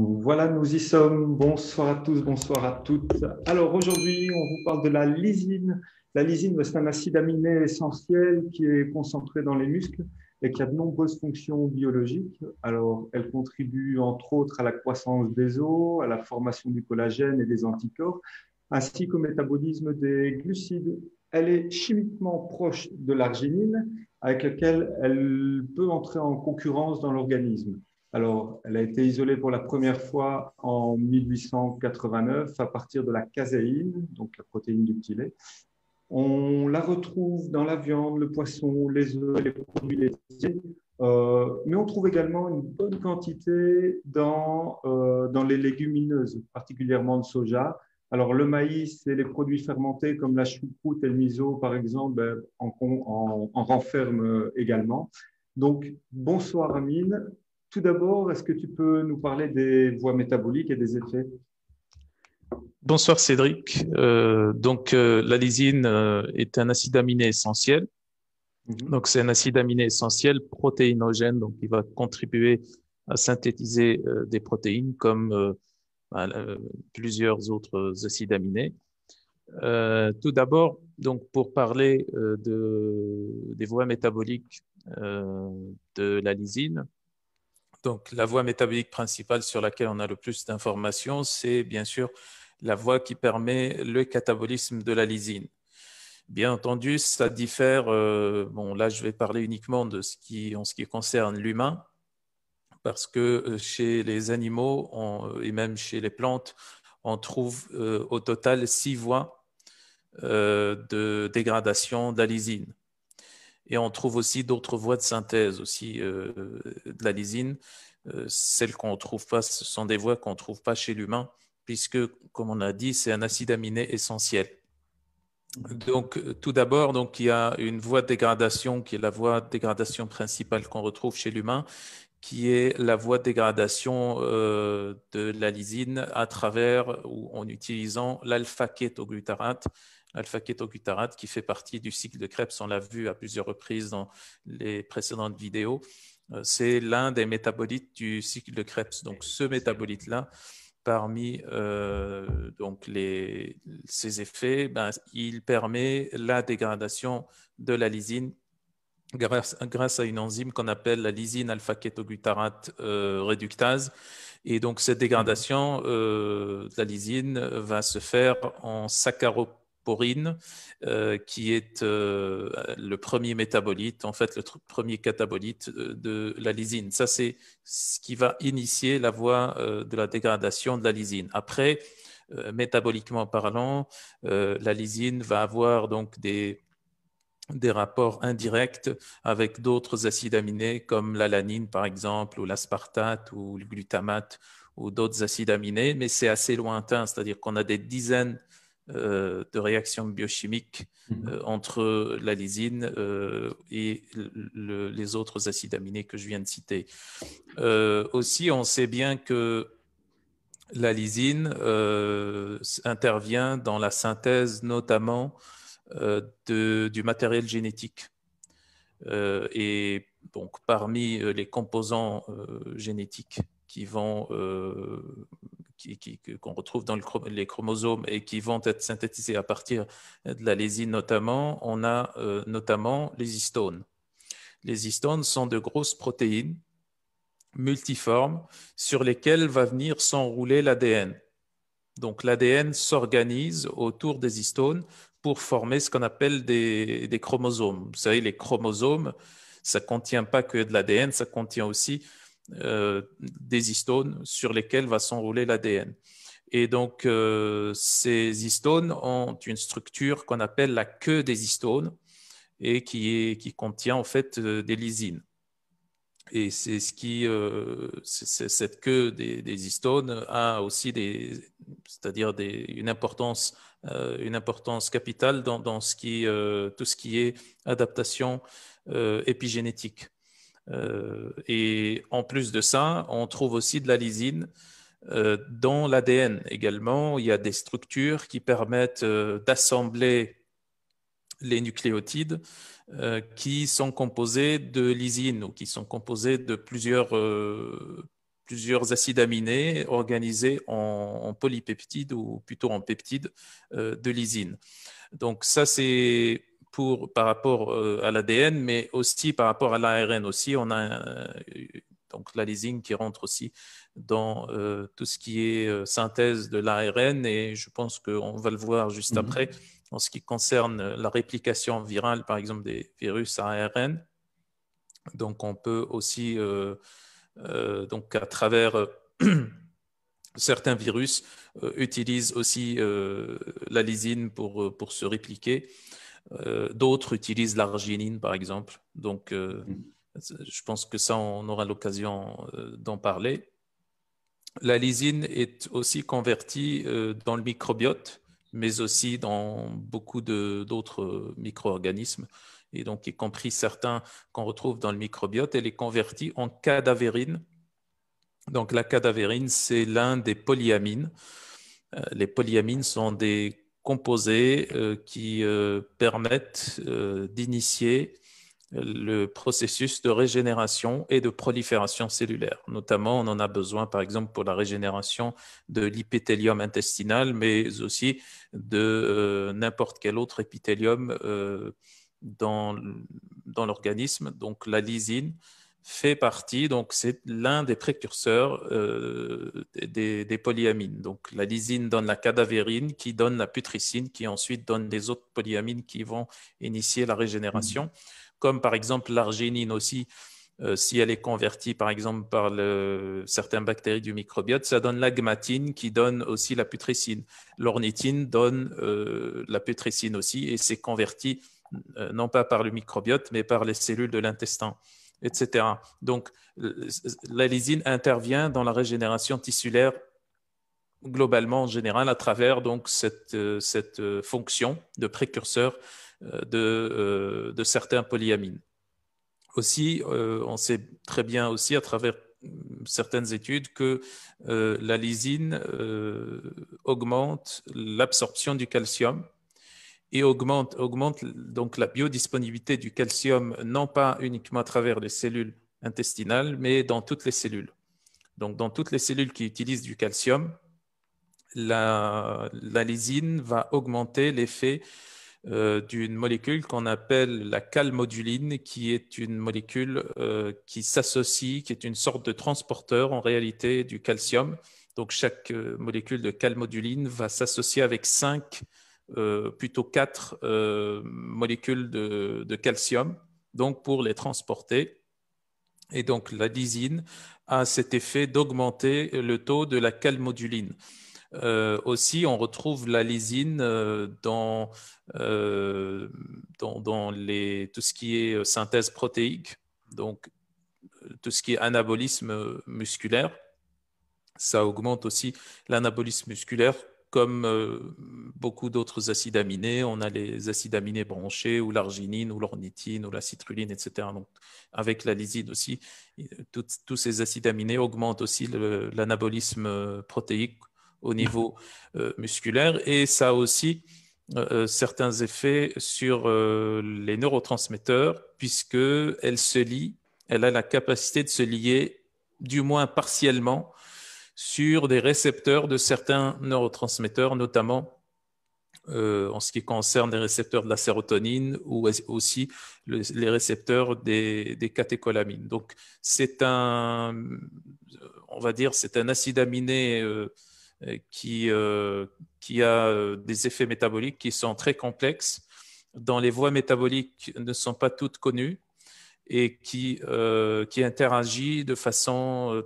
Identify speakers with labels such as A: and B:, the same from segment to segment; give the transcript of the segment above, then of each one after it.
A: Voilà, nous y sommes. Bonsoir à tous, bonsoir à toutes. Alors aujourd'hui, on vous parle de la lysine. La lysine, c'est un acide aminé essentiel qui est concentré dans les muscles et qui a de nombreuses fonctions biologiques. Alors, elle contribue entre autres à la croissance des os, à la formation du collagène et des anticorps, ainsi qu'au métabolisme des glucides. Elle est chimiquement proche de l'arginine, avec laquelle elle peut entrer en concurrence dans l'organisme. Alors, elle a été isolée pour la première fois en 1889 à partir de la caséine, donc la protéine du petit lait. On la retrouve dans la viande, le poisson, les œufs, les produits laitiers, euh, mais on trouve également une bonne quantité dans, euh, les légumineuses, particulièrement le soja. Alors, le maïs et les produits fermentés comme la choucroute et le miso, par exemple, ben, en, en, en renferment également. Donc, bonsoir Amine. Tout d'abord, est-ce que tu peux nous parler des voies métaboliques et des effets
B: Bonsoir Cédric. Euh, donc euh, la lysine euh, est un acide aminé essentiel. Mhm. Donc c'est un acide aminé essentiel protéinogène, donc il va contribuer à synthétiser des protéines comme bah, plusieurs autres acides aminés. tout d'abord, donc pour parler des voies métaboliques de la lysine, donc, la voie métabolique principale sur laquelle on a le plus d'informations, c'est bien sûr la voie qui permet le catabolisme de la lysine. Bien entendu, ça diffère. Euh, bon, là, je vais parler uniquement de ce qui, en ce qui concerne l'humain, parce que euh, chez les animaux euh, et même chez les plantes, on trouve au total six voies de dégradation d'alysine. Et on trouve aussi d'autres voies de synthèse aussi euh, de la lysine. Euh, celles qu'on ne trouve pas, ce sont des voies qu'on ne trouve pas chez l'humain, puisque, comme on a dit, c'est un acide aminé essentiel. Donc, euh, tout d'abord, il y a une voie de dégradation qui est la voie de dégradation principale qu'on retrouve chez l'humain, qui est la voie de dégradation euh, de la lysine à travers ou en utilisant l'alpha-kétoglutarate, alpha-kétoglutarate qui fait partie du cycle de Krebs. On l'a vu à plusieurs reprises dans les précédentes vidéos. Euh, c'est l'un des métabolites du cycle de Krebs. Donc, ce métabolite-là, parmi euh, donc les, ses effets, ben, il permet la dégradation de la lysine grâce, à une enzyme qu'on appelle la lysine alpha-kétoglutarate euh, réductase. Et donc, cette dégradation mm-hmm. euh, de la lysine va se faire en saccharoporine euh, qui est le premier métabolite, en fait le premier catabolite de la lysine. Ça, c'est ce qui va initier la voie de la dégradation de la lysine. Après, métaboliquement parlant, la lysine va avoir donc des des rapports indirects avec d'autres acides aminés comme l'alanine par exemple ou l'aspartate ou le glutamate ou d'autres acides aminés, mais c'est assez lointain, c'est-à-dire qu'on a des dizaines euh, de réactions biochimiques mmh. euh, entre la lysine euh, et les autres acides aminés que je viens de citer. aussi, on sait bien que la lysine intervient dans la synthèse notamment euh, du matériel génétique. Euh, et donc, parmi euh, les composants génétiques qu'on retrouve dans les chromosomes et qui vont être synthétisés à partir de la lésine notamment, on a notamment les histones. Les histones sont de grosses protéines multiformes sur lesquelles va venir s'enrouler l'ADN. Donc l'ADN s'organise autour des histones pour former ce qu'on appelle des, chromosomes. Vous savez, les chromosomes, ça ne contient pas que de l'ADN, ça contient aussi euh, des histones sur lesquelles va s'enrouler l'ADN. Et donc, euh, ces histones ont une structure qu'on appelle la queue des histones et qui, contient en fait euh, des lysines. Et c'est ce qui, cette queue des, des histones a aussi des, c'est-à-dire une importance euh, une importance capitale dans, dans euh, tout ce qui est adaptation euh, épigénétique. et en plus de ça, on trouve aussi de la lysine dans l'ADN également, il y a des structures qui permettent d'assembler les nucléotides qui sont composés de lysine ou qui sont composés de plusieurs plusieurs acides aminés organisés en, polypeptides ou plutôt en peptides euh, de lysine. Donc ça c'est pour par rapport euh, à l'ADN, mais aussi par rapport à l'ARN aussi, on a euh, donc la lysine qui rentre aussi dans tout ce qui est synthèse de l'ARN et je pense qu'on va le voir juste mhm. après en ce qui concerne la réplication virale par exemple des virus à ARN. Donc on peut aussi euh, donc à travers euh, certains virus euh, utilisent aussi la lysine pour, se répliquer. D'autres utilisent l'arginine, par exemple. Donc, mm. je pense que ça, on aura l'occasion d'en parler. La lysine est aussi convertie dans le microbiote, mais aussi dans beaucoup d'autres micro-organismes donc y compris certains qu'on retrouve dans le microbiote, elle est convertie en cadavérine. Donc la cadavérine, c'est l'un des polyamines. Euh, les polyamines sont des composés euh, qui euh, permettent d'initier le processus de régénération et de prolifération cellulaire. Notamment, on en a besoin, par exemple, pour la régénération de l'épithélium intestinal, mais aussi de n'importe quel autre épithélium dans, l'organisme. Donc la lysine fait partie, donc c'est l'un des précurseurs euh, des, des, polyamines. Donc la lysine donne la cadavérine qui donne la putricine qui ensuite donne les autres polyamines qui vont initier la régénération, mmh. comme par exemple l'arginine aussi. Euh, si elle est convertie par exemple par le, certaines bactéries du microbiote, ça donne l'agmatine qui donne aussi la putricine. L'ornithine donne euh, la putricine aussi et c'est converti euh, non pas par le microbiote, mais par les cellules de l'intestin, etc. Donc, euh, la lysine intervient dans la régénération tissulaire globalement en général à travers donc cette, euh, fonction de précurseur de, de certains polyamines. Aussi, on sait très bien aussi à travers certaines études que la lysine augmente l'absorption du calcium et augmente, donc la biodisponibilité du calcium, non pas uniquement à travers les cellules intestinales, mais dans toutes les cellules. Donc, dans toutes les cellules qui utilisent du calcium, la, la lysine va augmenter l'effet euh, d'une molécule qu'on appelle la calmoduline, qui est une molécule euh, qui s'associe, qui est une sorte de transporteur en réalité du calcium. Donc, chaque euh, molécule de calmoduline va s'associer avec cinq euh, plutôt quatre euh, molécules de, calcium, donc pour les transporter. Et donc la lysine a cet effet d'augmenter le taux de la calmoduline. Euh, aussi, on retrouve la lysine dans, tout ce qui est synthèse protéique, donc tout ce qui est anabolisme musculaire. Ça augmente aussi l'anabolisme musculaire comme euh, beaucoup d'autres acides aminés, on a les acides aminés branchés ou l'arginine ou l'ornithine ou la citruline, etc. avec la lysine aussi, euh, tous ces acides aminés augmentent aussi l'anabolisme euh, protéique au niveau musculaire et ça a aussi certains effets sur les neurotransmetteurs puisque elle se lie, elle a la capacité de se lier du moins partiellement sur des récepteurs de certains neurotransmetteurs, notamment euh, en ce qui concerne les récepteurs de la sérotonine ou aussi les récepteurs des, des, catécholamines. Donc, c'est un, euh, on va dire, c'est un acide aminé euh, qui, qui a des effets métaboliques qui sont très complexes, dont les voies métaboliques ne sont pas toutes connues et qui, qui interagit de façon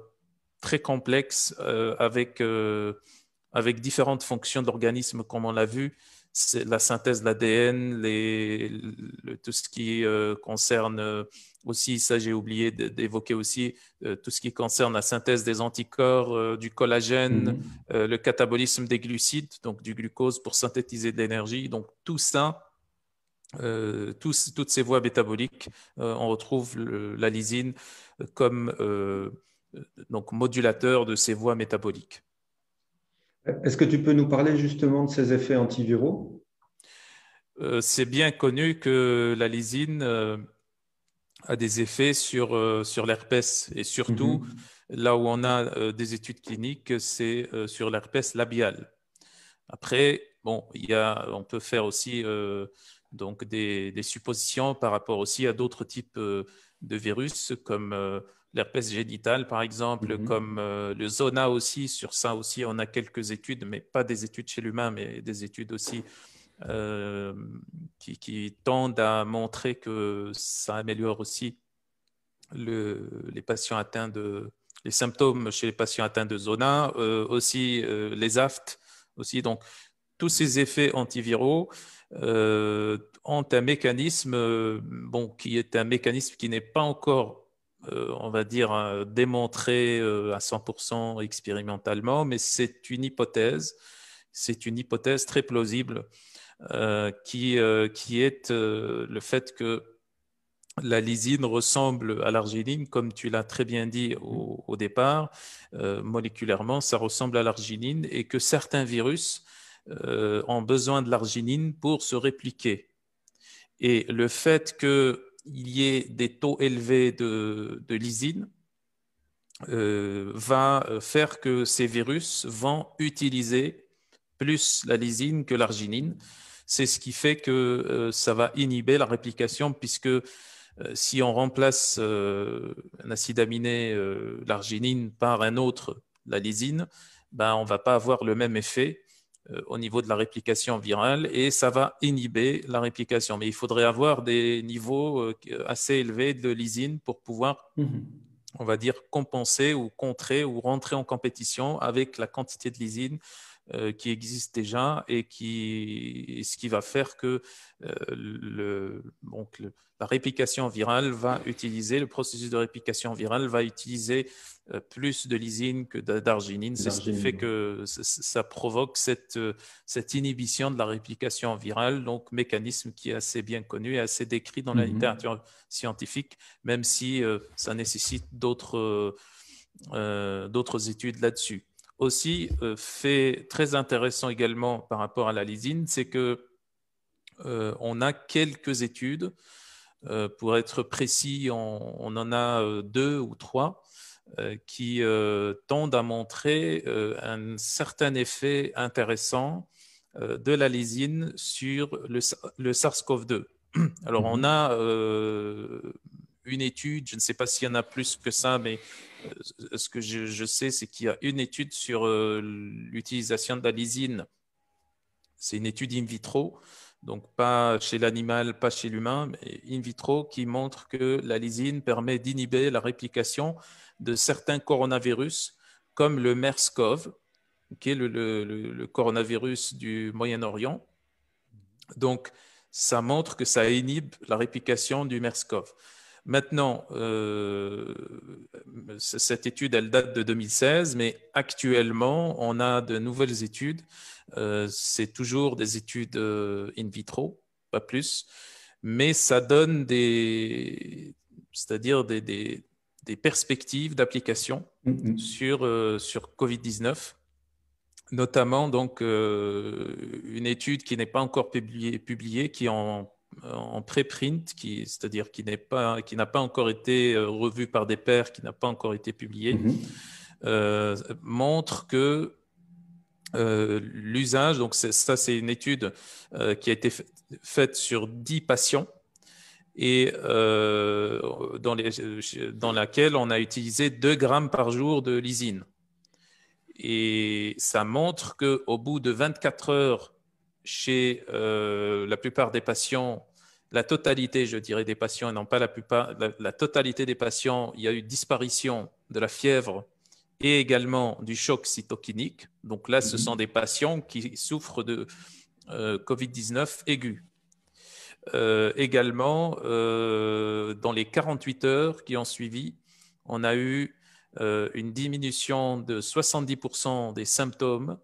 B: très complexe euh, avec, euh, avec différentes fonctions d'organismes, comme on l'a vu. C'est la synthèse de l'ADN, les, tout ce qui euh, concerne aussi, ça j'ai oublié d'évoquer aussi, tout ce qui concerne la synthèse des anticorps, du collagène, mhm. le catabolisme des glucides, donc du glucose pour synthétiser de l'énergie. Donc tout ça, toutes ces voies métaboliques, on retrouve la lysine comme euh, donc modulateur de ces voies métaboliques.
A: Est-ce que tu peux nous parler justement de ces effets antiviraux
B: euh, C'est bien connu que la lysine euh, a des effets sur, sur l'herpès et surtout mhm. là où on a des études cliniques, c'est sur l'herpès labial. Après, bon, il on peut faire aussi donc des, des, suppositions par rapport aussi à d'autres types de virus comme l'herpès génital, par exemple, mhm. comme euh, le zona aussi. Sur ça aussi, on a quelques études, mais pas des études chez l'humain, mais des études aussi euh, qui, tendent à montrer que ça améliore aussi les patients atteints de les symptômes chez les patients atteints de zona, euh, aussi les aftes, aussi. Donc tous ces effets antiviraux. ont un mécanisme bon, qui est un mécanisme qui n'est pas encore euh, on va dire, euh, démontrer euh, à 100% expérimentalement, mais c'est une hypothèse, c'est une hypothèse très plausible qui, qui est le fait que la lysine ressemble à l'arginine, comme tu l'as très bien dit au départ, moléculairement, ça ressemble à l'arginine et que certains virus ont besoin de l'arginine pour se répliquer. Et le fait que il y ait des taux élevés de, lysine euh, va euh, faire que ces virus vont utiliser plus la lysine que l'arginine. C'est ce qui fait que euh, ça va inhiber la réplication puisque si on remplace un acide aminé, l'arginine, par un autre, la lysine, ben, on ne va pas avoir le même effet euh, au niveau de la réplication virale et ça va inhiber la réplication. Mais il faudrait avoir des niveaux euh, euh, assez élevés de lysine pour pouvoir, mm-hmm. on va dire, compenser ou contrer ou rentrer en compétition avec la quantité de lysine euh, qui existe déjà et qui ce qui va faire que euh, le, donc la réplication virale va utiliser le processus de réplication virale va utiliser euh, plus de lysine que d'arginine, c'est ce qui fait que ça provoque cette, cette inhibition de la réplication virale, donc mécanisme qui est assez bien connu et assez décrit dans la mm-hmm. littérature scientifique, même si ça nécessite d'autres d'autres études là-dessus. Aussi, euh, fait très intéressant également par rapport à la lysine, c'est que euh, on a quelques études. Euh, pour être précis, on, en a deux ou trois qui tendent à montrer un certain effet intéressant de la lysine sur le, le SARS-CoV-2. Alors, on mhm. a une étude, je ne sais pas s'il y en a plus que ça, mais euh, ce que je, sais, c'est qu'il y a une étude sur euh, l'utilisation de la lysine. C'est une étude in vitro, donc pas chez l'animal, pas chez l'humain, mais in vitro qui montre que la lysine permet d'inhiber la réplication de certains coronavirus, comme le MERS-CoV, qui est le, le coronavirus du Moyen-Orient. Donc, ça montre que ça inhibe la réplication du MERS-CoV. Maintenant, euh, cette étude, elle date de 2016, mais actuellement, on a de nouvelles études. Euh, c'est toujours des études euh, in vitro, pas plus, mais ça donne des, c'est-à-dire des, perspectives d'application mm-hmm. sur, sur Covid-19 notamment donc une étude qui n'est pas encore publiée, publiée qui en en préprint, qui, c'est-à-dire qui n'est pas, qui n'a pas encore été euh, revu par des pairs, qui n'a pas encore été publié, mhm. euh, montre que euh, l'usage, donc ça c'est une étude qui a été faite sur 10 patients et dans, dans, laquelle on a utilisé 2 grammes par jour de lysine. Et ça montre qu'au bout de 24 heures chez euh, la plupart des patients, la totalité, je dirais, des patients, et non pas la plupart, la, totalité des patients, il y a eu disparition de la fièvre et également du choc cytokinique. Donc là, ce mhm. sont des patients qui souffrent de euh, Covid-19 aigu. Euh, également, dans les 48 heures qui ont suivi, on a eu une diminution de 70% des symptômes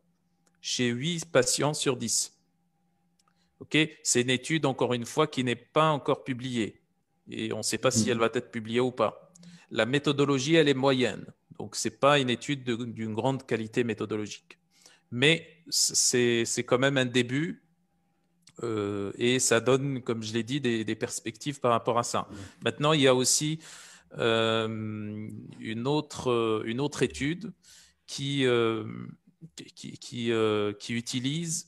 B: chez 8 patients sur 10 c'est une étude, encore une fois, qui n'est pas encore publiée. Et on ne sait pas si hmm. elle va être publiée ou pas. La méthodologie, elle est moyenne. Donc, ce n'est pas une étude d'une grande qualité méthodologique. Mais c'est quand même un début euh, et ça donne, comme je l'ai dit, des, perspectives par rapport à ça. Hmm. Maintenant, il y a aussi euh, une, autre, une autre étude qui, euh, qui, qui, qui utilise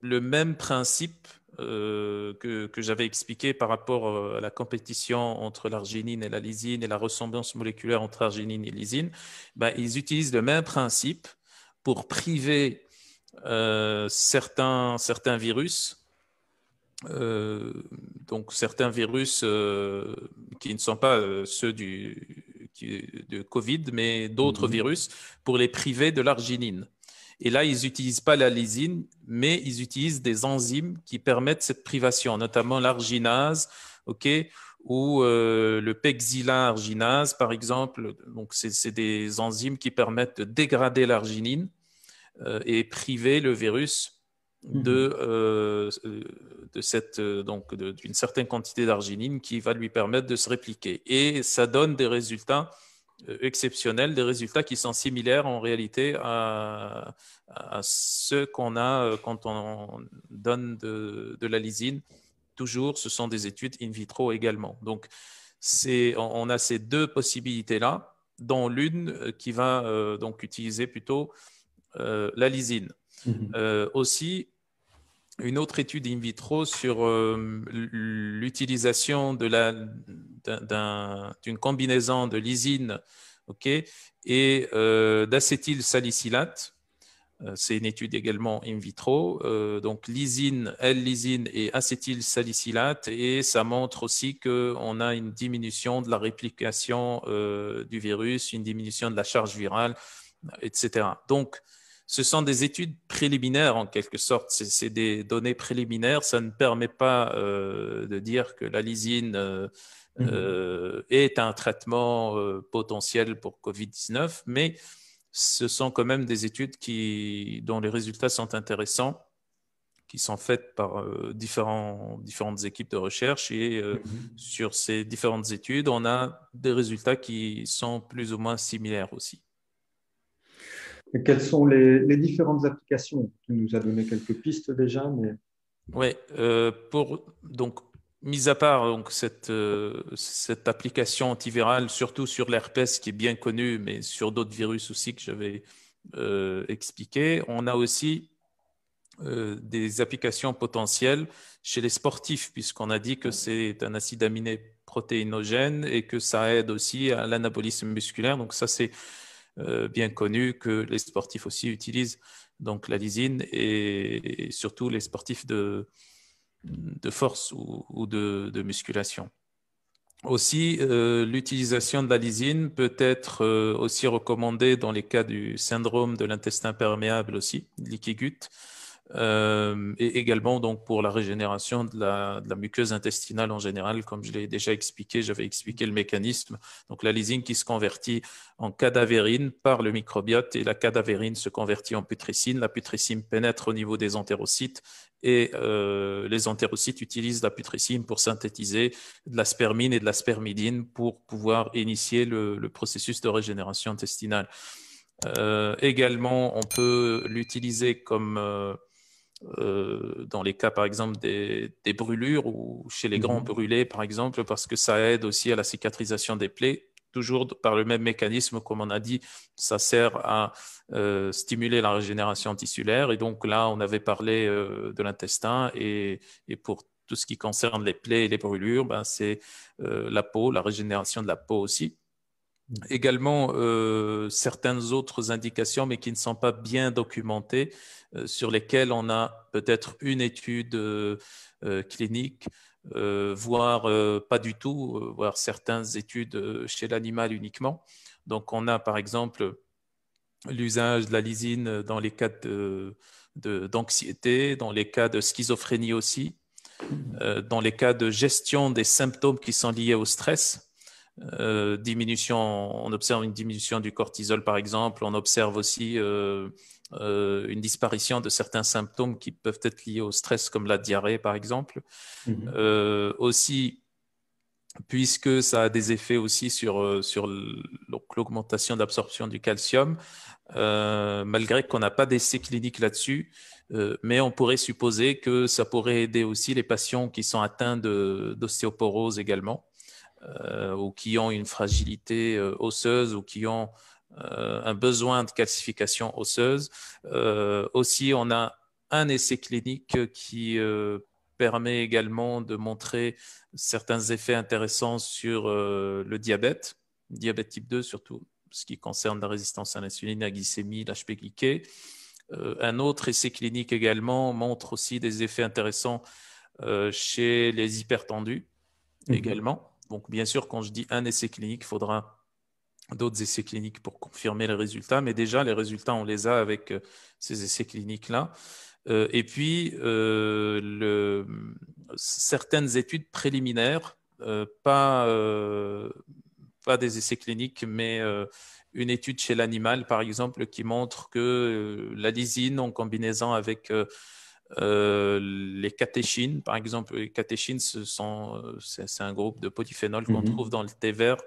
B: le même principe euh, que, j'avais expliqué par rapport euh, à la compétition entre l'arginine et la lysine et la ressemblance moléculaire entre arginine et lysine, ben, ils utilisent le même principe pour priver euh, certains, certains virus, donc certains virus qui ne sont pas ceux du, de Covid, mais d'autres mhm. virus, pour les priver de l'arginine. Et là, ils n'utilisent pas la lysine, mais ils utilisent des enzymes qui permettent cette privation, notamment l'arginase, ou euh, le pexilin arginase, par exemple. Donc, c'est des enzymes qui permettent de dégrader l'arginine euh, et priver le virus mhm. euh, d'une certaine quantité d'arginine qui va lui permettre de se répliquer. Et ça donne des résultats euh, exceptionnel, des résultats qui sont similaires en réalité à, ceux qu'on a euh, quand on donne de, la lysine. Toujours, ce sont des études in vitro également. Donc, on a ces deux possibilités-là, dont l'une euh, qui va donc utiliser plutôt la lysine. Mm-hmm. aussi, une autre étude in vitro sur euh, l'utilisation d'une combinaison de lysine et euh, d'acétylsalicylate, euh, C'est une étude également in vitro. donc, lysine, L-lysine et acétylsalicylate, Et ça montre aussi qu'on a une diminution de la réplication du virus, une diminution de la charge virale, etc. Donc, ce sont des études préliminaires en quelque sorte. C'est des données préliminaires. Ça ne permet pas euh, de dire que la lysine euh, mmh. euh, est un traitement potentiel pour Covid-19, mais ce sont quand même des études dont les résultats sont intéressants qui sont faites par différentes équipes de recherche. Et mmh. sur ces différentes études, on a des résultats qui sont plus ou moins similaires aussi.
A: Quelles sont les, différentes applications Tu nous as donné quelques pistes déjà, mais.
B: Oui, euh, pour donc mis à part donc cette euh, cette application antivirale, surtout sur l'herpès qui est bien connu, mais sur d'autres virus aussi que j'avais euh, expliqué, on a aussi des applications potentielles chez les sportifs, puisqu'on a dit que c'est un acide aminé protéinogène et que ça aide aussi à l'anabolisme musculaire. Donc ça, c'est euh, bien connu que les sportifs aussi utilisent, donc la lysine, et, surtout les sportifs de, force ou, de, musculation. Aussi, euh, l'utilisation de la lysine peut être euh, aussi recommandée dans les cas du syndrome de l'intestin perméable aussi, liquigut. Euh, et également donc pour la régénération de la, muqueuse intestinale en général. Comme je l'ai déjà expliqué, j'avais expliqué le mécanisme. Donc la lysine qui se convertit en cadavérine par le microbiote et la cadavérine se convertit en putrécine. La putrécine pénètre au niveau des entérocytes et euh, les entérocytes utilisent la putrécine pour synthétiser de la spermine et de la spermidine pour pouvoir initier le, processus de régénération intestinale. Euh, également, on peut l'utiliser comme euh, dans les cas, par exemple, des, brûlures ou chez les grands mhm. brûlés, par exemple, parce que ça aide aussi à la cicatrisation des plaies. Toujours par le même mécanisme, comme on a dit, ça sert à euh, stimuler la régénération tissulaire. Et donc là, on avait parlé euh, de l'intestin et, pour tout ce qui concerne les plaies et les brûlures, ben, c'est la peau, la régénération de la peau aussi. Mm. également euh, certaines autres indications, mais qui ne sont pas bien documentées, euh, sur lesquelles on a peut-être une étude euh, clinique, voire pas du tout, voire certaines études chez l'animal uniquement. Donc on a par exemple l'usage de la lysine dans les cas d'anxiété, de, dans les cas de schizophrénie aussi, mm. dans les cas de gestion des symptômes qui sont liés au stress euh, diminution, on observe une diminution du cortisol par exemple, on observe aussi euh, euh, une disparition de certains symptômes qui peuvent être liés au stress comme la diarrhée par exemple. Mhm. aussi, puisque ça a des effets aussi sur, sur l'augmentation d'absorption du calcium, malgré qu'on n'a pas d'essai clinique là-dessus, mais on pourrait supposer que ça pourrait aider aussi les patients qui sont atteints d'ostéoporose également. Euh, ou qui ont une fragilité euh, osseuse ou qui ont euh, un besoin de calcification osseuse. aussi, on a un essai clinique qui permet également de montrer certains effets intéressants sur le diabète, diabète type 2 surtout, ce qui concerne la résistance à l'insuline, la glycémie, l'HP glyqué. un autre essai clinique également montre aussi des effets intéressants chez les hypertendus mhm. également. Donc, bien sûr, quand je dis un essai clinique, il faudra d'autres essais cliniques pour confirmer les résultats, mais déjà, les résultats, on les a avec euh, ces essais cliniques-là. Euh, et puis, euh, certaines études préliminaires, pas, pas des essais cliniques, mais une étude chez l'animal, par exemple, qui montre que la lysine en combinaison avec euh, les catéchines, par exemple, les catéchines, euh, c'est un groupe de polyphénols qu'on mhm. trouve dans le thé vert,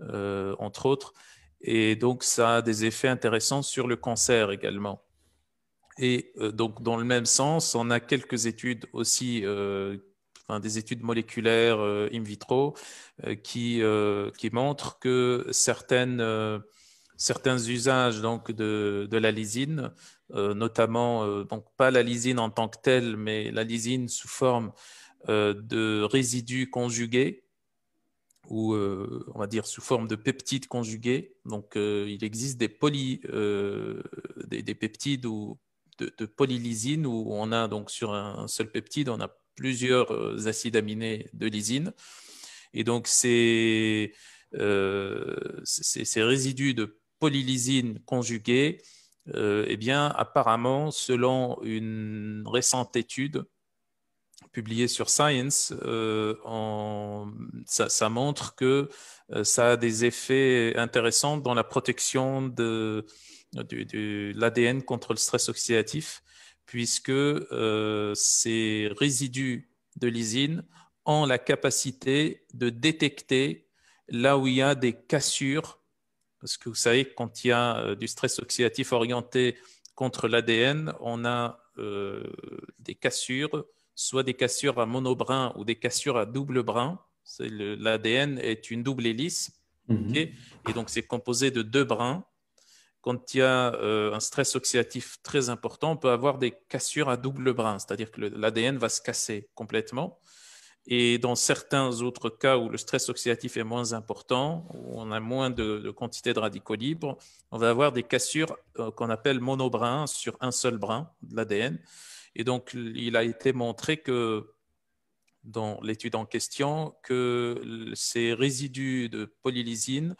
B: euh, entre autres. Et donc, ça a des effets intéressants sur le cancer également. Et donc, dans le même sens, on a quelques études aussi, enfin, des études moléculaires in vitro, qui, qui montrent que certaines, certains usages donc, de, de la lysine euh, notamment, euh, donc pas la lysine en tant que telle, mais la lysine sous forme euh, de résidus conjugués ou on va dire sous forme de peptides conjugués. Donc, il existe des, poly, des, peptides ou de, polylysine où on a donc sur un seul peptide, on a plusieurs acides aminés de lysine. Et donc, ces résidus de polylysine conjugués euh, eh bien, apparemment, selon une récente étude publiée sur Science, euh, ça, montre que euh, ça a des effets intéressants dans la protection de, de l'ADN contre le stress oxydatif, puisque ces résidus de lysine ont la capacité de détecter là où il y a des cassures parce que vous savez, quand il y a euh, du stress oxydatif orienté contre l'ADN, on a euh, des cassures, soit des cassures à monobrin ou des cassures à double brin. L'ADN est une double hélice. Mhm. et donc, c'est composé de deux brins. Quand il y a euh, un stress oxydatif très important, on peut avoir des cassures à double brin, c'est-à-dire que l'ADN va se casser complètement. Et dans certains autres cas où le stress oxydatif est moins important, où on a moins de, quantité de radicaux libres, on va avoir des cassures euh, qu'on appelle monobrins sur un seul brin de l'ADN. Et donc, il a été montré que dans l'étude en question, que ces résidus de polylysine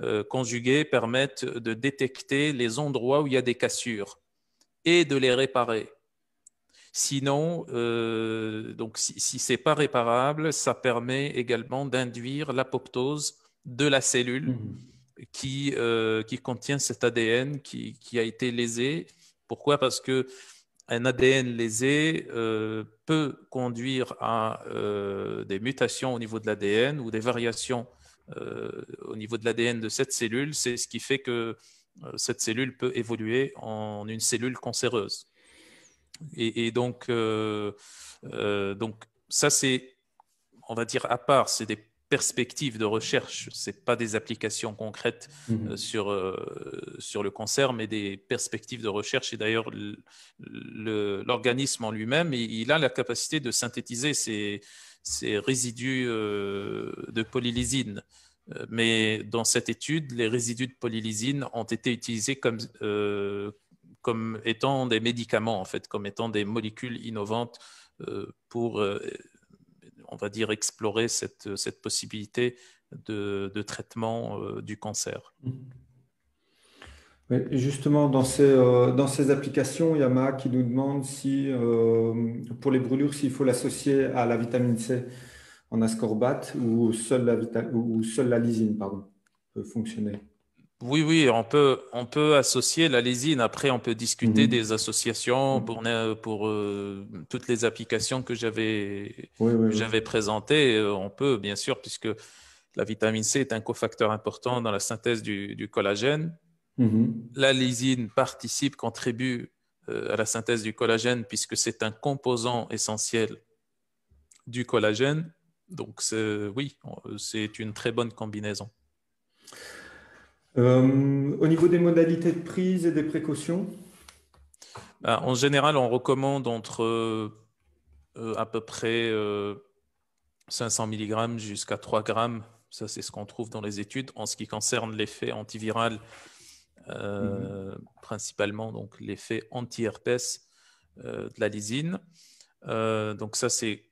B: euh, conjugués permettent de détecter les endroits où il y a des cassures et de les réparer. Sinon, euh, donc si, ce n'est pas réparable, ça permet également d'induire l'apoptose de la cellule mmh euh, qui, contient cet ADN qui, a été lésé. Pourquoi Parce qu'un ADN lésé euh, peut conduire à des mutations au niveau de l'ADN ou des variations au niveau de l'ADN de cette cellule. C'est ce qui fait que cette cellule peut évoluer en une cellule cancéreuse. Et, donc, euh, euh, donc, ça, c'est, on va dire, à part, c'est des perspectives de recherche, c'est pas des applications concrètes mhm. euh, sur, sur le cancer, mais des perspectives de recherche. Et d'ailleurs, l'organisme en lui-même, il, a la capacité de synthétiser ces, ces résidus de polylysine. Mais dans cette étude, les résidus de polylysine ont été utilisés comme, comme étant des médicaments, en fait, comme étant des molécules innovantes euh, pour, euh, on va dire, explorer cette, cette possibilité de, de traitement euh, du cancer.
A: justement, dans ces, dans ces applications, il y a ma qui nous demande si, pour les brûlures, s'il faut l'associer à la vitamine C en ascorbate ou seule la, ou seule la lysine pardon, peut fonctionner.
B: Oui, oui, on peut, on peut associer la lésine. Après, on peut discuter mhm. des associations pour, euh, euh, toutes les applications que j'avais présentées. Euh, on peut, bien sûr, puisque la vitamine C est un cofacteur important dans la synthèse du, collagène. Mhm. La lésine participe, contribue à la synthèse du collagène puisque c'est un composant essentiel du collagène. Donc, oui, c'est une très bonne combinaison.
A: Euh, au niveau des modalités de prise et des précautions
B: bah, En général, on recommande entre euh, à peu près 500 euh, mg jusqu'à 3 g. Ça, c'est ce qu'on trouve dans les études. En ce qui concerne l'effet antiviral, mhm. principalement donc l'effet anti-herpès de la lysine. donc ça, c'est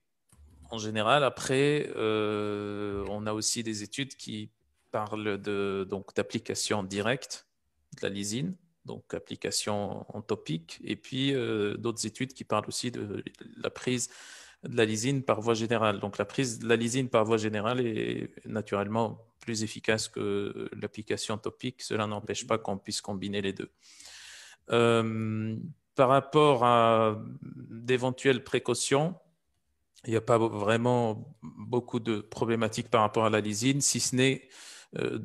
B: en général. Après, on a aussi des études qui parle de, donc, d'application directe de la lysine, donc application en topique, et puis euh, d'autres études qui parlent aussi de la prise de la lysine par voie générale. Donc la prise de la lysine par voie générale est naturellement plus efficace que l'application topique. Cela n'empêche pas qu'on puisse combiner les deux. Euh, par rapport à d'éventuelles précautions, il n'y a pas vraiment beaucoup de problématiques par rapport à la lysine, si ce n'est euh,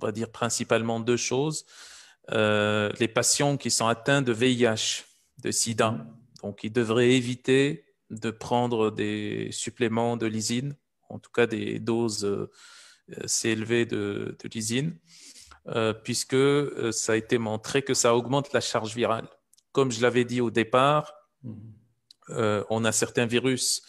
B: on va dire principalement deux choses. Euh, les patients qui sont atteints de VIH, de sida, donc ils devraient éviter de prendre des suppléments de lysine, en tout cas des doses euh, assez élevées de, de lysine, puisque ça a été montré que ça augmente la charge virale. Comme je l'avais dit au départ, mmh. on a certains virus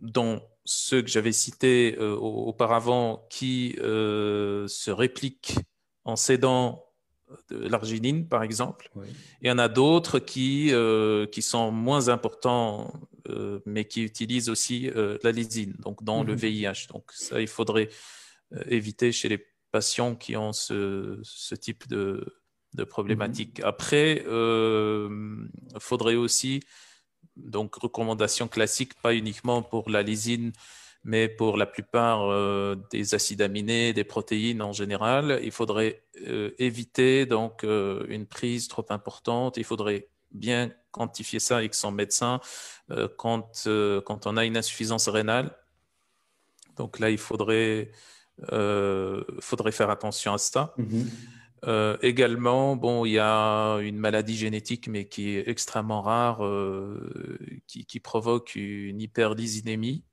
B: dont ceux que j'avais cités euh, auparavant qui euh, se répliquent en cédant euh, de l'arginine, par exemple. Et il y en a d'autres qui, qui sont moins importants, mais qui utilisent aussi la lysine, donc dans le mhm. VIH. Donc ça, il faudrait éviter chez les patients qui ont ce, ce type de, de problématique. Mhm. Après, il faudrait aussi donc, recommandation classique, pas uniquement pour la lysine, mais pour la plupart euh, des acides aminés, des protéines en général, il faudrait euh, éviter donc euh, une prise trop importante. Il faudrait bien quantifier ça avec son médecin quand, quand on a une insuffisance rénale. Donc là, il faudrait, faudrait faire attention à ça. Mm-hmm. Euh, également, bon, il y a une maladie génétique, mais qui est extrêmement rare, euh, qui, provoque une hyperlysinémie.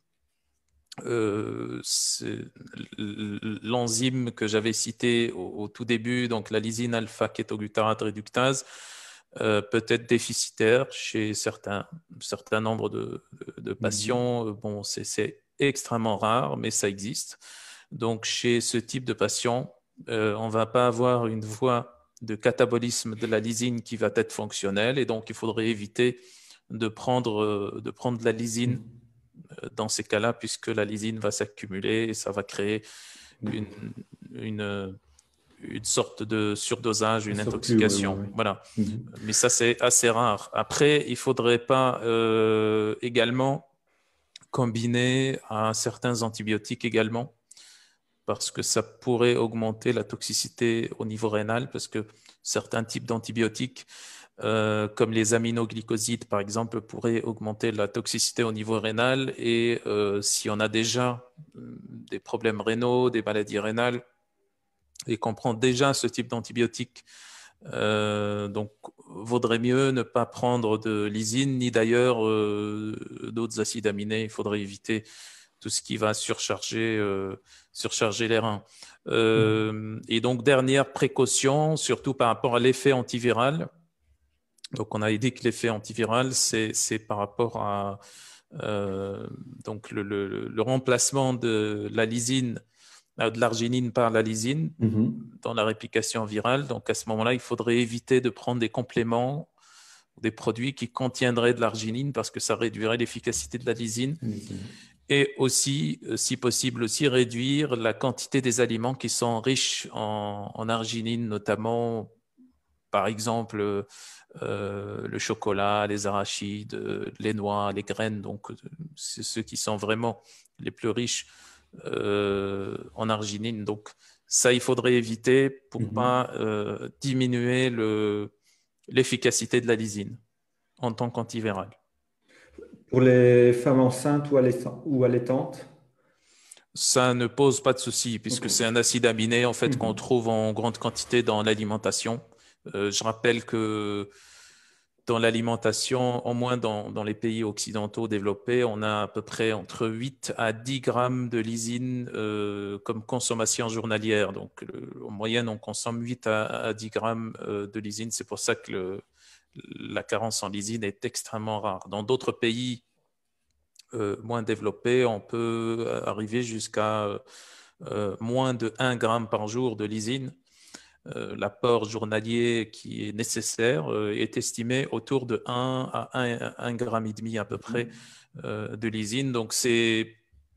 B: Euh, l'enzyme que j'avais cité au, tout début, donc la lysine alpha-kétoglutarate réductase, peut être déficitaire chez certains, certain nombre de, mhm. patients. Bon, c'est extrêmement rare, mais ça existe. Donc, chez ce type de patients, euh, on ne va pas avoir une voie de catabolisme de la lysine qui va être fonctionnelle, et donc il faudrait éviter de prendre, euh, de prendre la lysine euh, dans ces cas-là, puisque la lysine va s'accumuler et ça va créer une, sorte de surdosage, une intoxication. Voilà. Mhm. Mais ça, c'est assez rare. Après, il ne faudrait pas également combiner à certains antibiotiques également parce que ça pourrait augmenter la toxicité au niveau rénal, parce que certains types d'antibiotiques, euh, comme les aminoglycosides par exemple, pourraient augmenter la toxicité au niveau rénal. Et euh, si on a déjà hum, des problèmes rénaux, des maladies rénales, et qu'on prend déjà ce type d'antibiotiques, euh, donc vaudrait mieux ne pas prendre de lysine ni d'ailleurs d'autres acides aminés. Il faudrait éviter tout ce qui va surcharger, euh, surcharger les reins. Mhm. Euh, et donc, dernière précaution, surtout par rapport à l'effet antiviral. Donc, on a dit que l'effet antiviral, c'est par rapport à euh, donc le, remplacement de la lysine, de l'arginine par la lysine mhm. dans la réplication virale. Donc, à ce moment-là, il faudrait éviter de prendre des compléments des produits qui contiendraient de l'arginine parce que ça réduirait l'efficacité de la lysine. Mhm et aussi, euh, si possible, aussi réduire la quantité des aliments qui sont riches en, arginine, notamment, par exemple, euh, le chocolat, les arachides, les noix, les graines, donc euh, ceux qui sont vraiment les plus riches en arginine. Donc ça, il faudrait éviter pour ne mhm. pas diminuer l'efficacité de la lysine en tant qu'antiviral.
A: Pour les femmes enceintes ou allaitantes
B: Ça ne pose pas de souci, puisque c'est un acide aminé en fait, mhm. qu'on trouve en grande quantité dans l'alimentation. Euh, je rappelle que dans l'alimentation, au moins dans, les pays occidentaux développés, on a à peu près entre 8 à 10 grammes de lysine euh, comme consommation journalière. Donc, en moyenne, on consomme 8 à, 10 grammes euh, de lysine. C'est pour ça que la carence en lysine est extrêmement rare. Dans d'autres pays euh, moins développés, on peut arriver jusqu'à moins de 1 gramme par jour de lysine. Euh, l'apport journalier qui est nécessaire euh, est estimé autour de 1 à 1,5 gramme à peu près mmh. euh, de lysine. Donc c'est,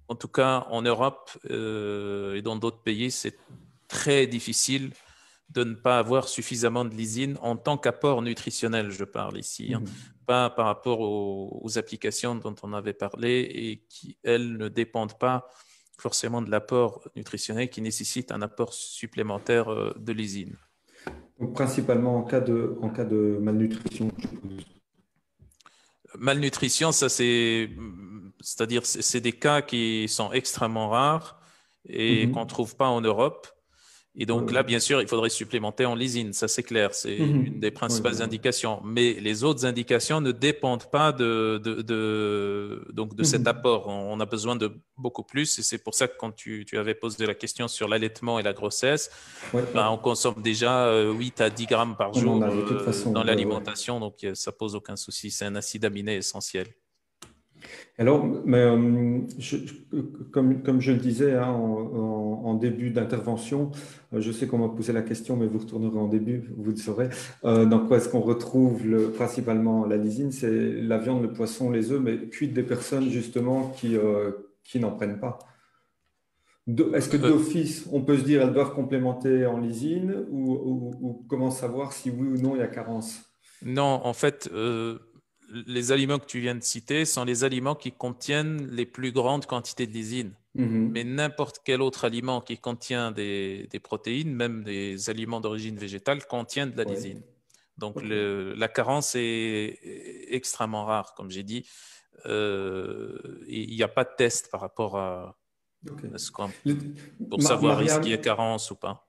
B: en tout cas en Europe et dans d'autres pays, c'est très difficile de ne pas avoir suffisamment de lysine en tant qu'apport nutritionnel, je parle ici, hein. mmh. pas par rapport aux, applications dont on avait parlé et qui, elles, ne dépendent pas forcément de l'apport nutritionnel qui nécessite un apport supplémentaire euh, de lysine.
A: principalement en cas de, en cas de malnutrition, Malnutrition, ça
B: c'est, à dire c'est des cas qui sont extrêmement rares et mhm. qu'on ne trouve pas en Europe. Et donc là, bien sûr, il faudrait supplémenter en lysine, ça c'est clair, c'est mhm. une des principales indications. Mais les autres indications ne dépendent pas de, de, donc de cet mhm. apport. On a besoin de beaucoup plus et c'est pour ça que quand tu, tu avais posé la question sur l'allaitement et la grossesse, ben, on consomme déjà 8 euh, à 10 grammes par jour euh, dans l'alimentation, donc euh, ça pose aucun souci. C'est un acide aminé essentiel.
A: Alors, euh, comme, comme, je le disais hein, en, début d'intervention, euh, je sais qu'on m'a posé la question, mais vous retournerez en début, vous le saurez. Euh, dans quoi est-ce qu'on retrouve principalement la lysine C'est la viande, le poisson, les œufs, mais cuite des personnes justement qui, qui n'en prennent pas. Est-ce que d'office, on peut se dire elles doivent complémenter en lysine ou, comment savoir si oui ou non il y a carence
B: Non, en fait, les aliments que tu viens de citer sont les aliments qui contiennent les plus grandes quantités de lysine. Mhm. Mais n'importe quel autre aliment qui contient des, protéines, même des aliments d'origine végétale, contiennent de la lysine. Donc le, la carence est extrêmement rare, comme j'ai dit. Euh, il n'y a pas de test par rapport à, pour savoir s'il ce a carence ou pas.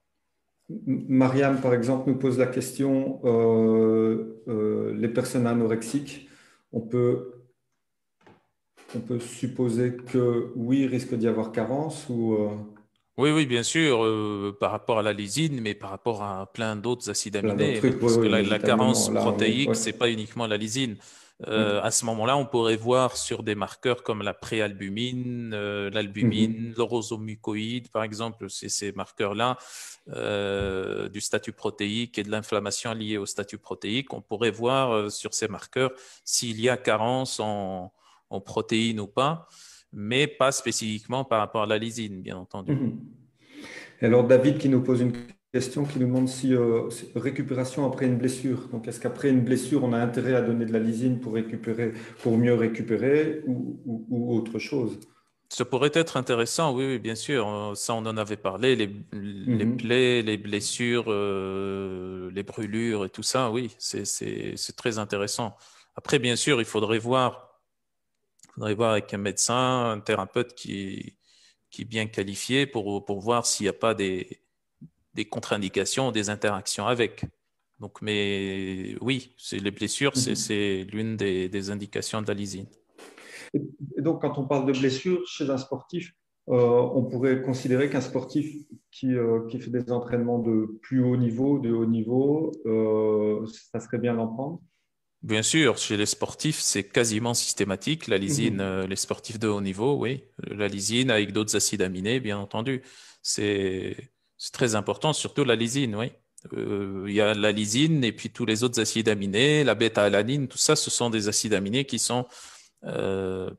A: Mariam, par exemple, nous pose la question, euh, euh, les personnes anorexiques, on peut, on peut supposer que oui, il risque d'y avoir carence ou... Euh?
B: Oui, oui, bien sûr, par rapport à la lysine, mais par rapport à plein d'autres acides aminés, parce que la, carence protéique, c'est pas uniquement la lysine. Euh, à ce moment-là, on pourrait voir sur des marqueurs comme la préalbumine, euh, l'albumine, mhm. l'orosomucoïde, par exemple, ces marqueurs-là euh, du statut protéique et de l'inflammation liée au statut protéique. On pourrait voir sur ces marqueurs s'il y a carence en, protéines ou pas, mais pas spécifiquement par rapport à la lysine, bien entendu. Mhm.
A: Alors David qui nous pose une question question qui nous demande euh, si récupération après une blessure. Donc, est-ce qu'après une blessure, on a intérêt à donner de la lysine pour récupérer, pour mieux récupérer, ou, autre chose
B: Ça pourrait être intéressant, oui, bien sûr. Euh, ça, on en avait parlé. Les,
A: mhm.
B: plaies, les blessures, euh, les brûlures et tout ça, oui, c'est très intéressant. Après, bien sûr, il faudrait voir, faudrait voir avec un médecin, un thérapeute qui, qui est bien qualifié pour, pour voir s'il n'y a pas des des contre-indications, des interactions avec. Donc, mais oui, c'est les blessures, c'est mhm. l'une des, indications de la lysine.
A: donc, quand on parle de blessures chez un sportif, euh, on pourrait considérer qu'un sportif euh, qui, fait des entraînements de plus haut niveau, de haut niveau, euh, ça serait bien d'en prendre
B: Bien sûr, chez les sportifs, c'est quasiment systématique. La mhm. lysine, les sportifs de haut niveau, oui. La lysine avec d'autres acides aminés, bien entendu. C'est c'est très important, surtout la lysine, oui. Euh, il y a la lysine et puis tous les autres acides aminés, la bêta-alanine, tout ça, ce sont des acides aminés qui sont euh,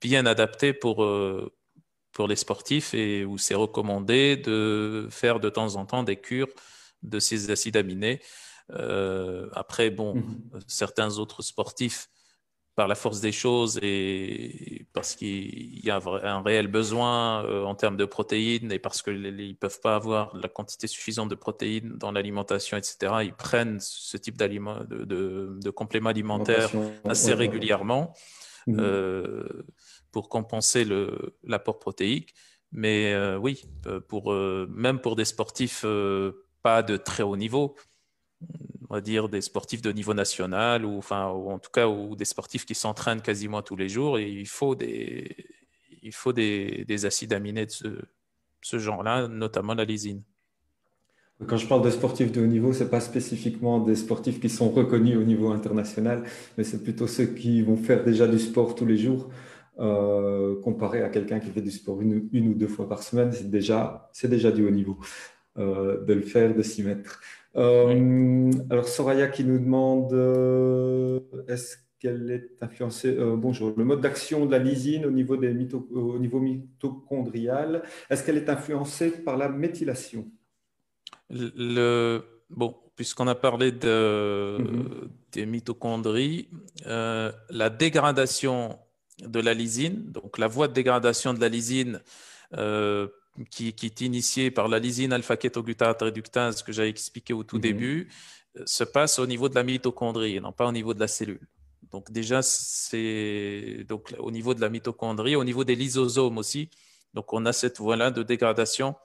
B: bien adaptés pour, euh, pour les sportifs et où c'est recommandé de faire de temps en temps des cures de ces acides aminés. après, bon, mhm. certains autres sportifs par la force des choses et parce qu'il y a un réel besoin euh, en termes de protéines et parce qu'ils ne peuvent pas avoir la quantité suffisante de protéines dans l'alimentation, etc., ils prennent ce type d'aliment, de, complément alimentaire assez régulièrement mhm. euh, pour compenser l'apport protéique. Mais euh, oui, pour, même pour des sportifs pas de très haut niveau, on va dire, des sportifs de niveau national ou, enfin, en tout cas, ou des sportifs qui s'entraînent quasiment tous les jours. Et il faut des, il faut des, acides aminés de ce, genre-là, notamment la lysine.
A: Quand je parle de sportifs de haut niveau, ce n'est pas spécifiquement des sportifs qui sont reconnus au niveau international, mais c'est plutôt ceux qui vont faire déjà du sport tous les jours. Euh, comparé à quelqu'un qui fait du sport une, ou deux fois par semaine, c'est déjà, déjà du haut niveau euh, de le faire, de s'y mettre. Euh, alors Soraya qui nous demande euh, est-ce qu'elle est influencée euh, Bonjour, le mode d'action de la lysine au niveau, des au niveau mitochondrial, est-ce qu'elle est influencée par la méthylation
B: le, Bon, puisqu'on a parlé de, mm-hmm. des mitochondries, la dégradation de la lysine, donc la voie de dégradation de la lysine qui, est initié par la lysine alpha ketoglutarate réductase que j'avais expliqué au tout mhm. début euh, se passe au niveau de la mitochondrie, non pas au niveau de la cellule. Donc déjà, c'est donc au niveau de la mitochondrie, au niveau des lysosomes aussi. Donc on a cette voie-là de dégradation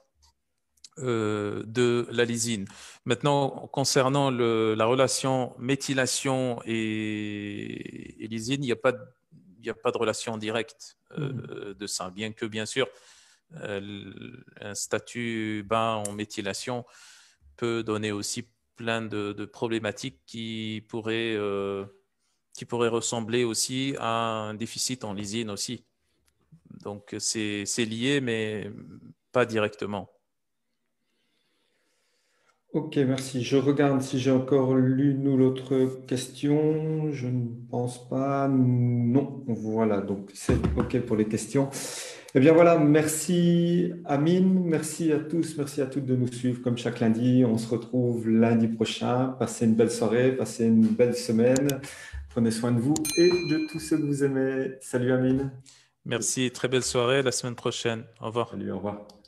B: euh, de la lysine. Maintenant, concernant la relation méthylation et, lysine, il n'y a, a, pas de relation directe euh, mhm. de ça, bien que, bien sûr, euh, un statut bas en méthylation peut donner aussi plein de, problématiques qui pourraient, euh, qui pourraient ressembler aussi à un déficit en lysine aussi. Donc c'est lié, mais pas directement.
A: Ok, merci. Je regarde si j'ai encore l'une ou l'autre question. Je ne pense pas. Non. Voilà, donc c'est ok pour les questions. Eh bien voilà, merci Amine, merci à tous, merci à toutes de nous suivre comme chaque lundi. On se retrouve lundi prochain. Passez une belle soirée, passez une belle semaine. Prenez soin de vous et de tous ceux que vous aimez. Salut Amine. Merci, très belle soirée. La semaine prochaine. Au revoir. Salut, au revoir.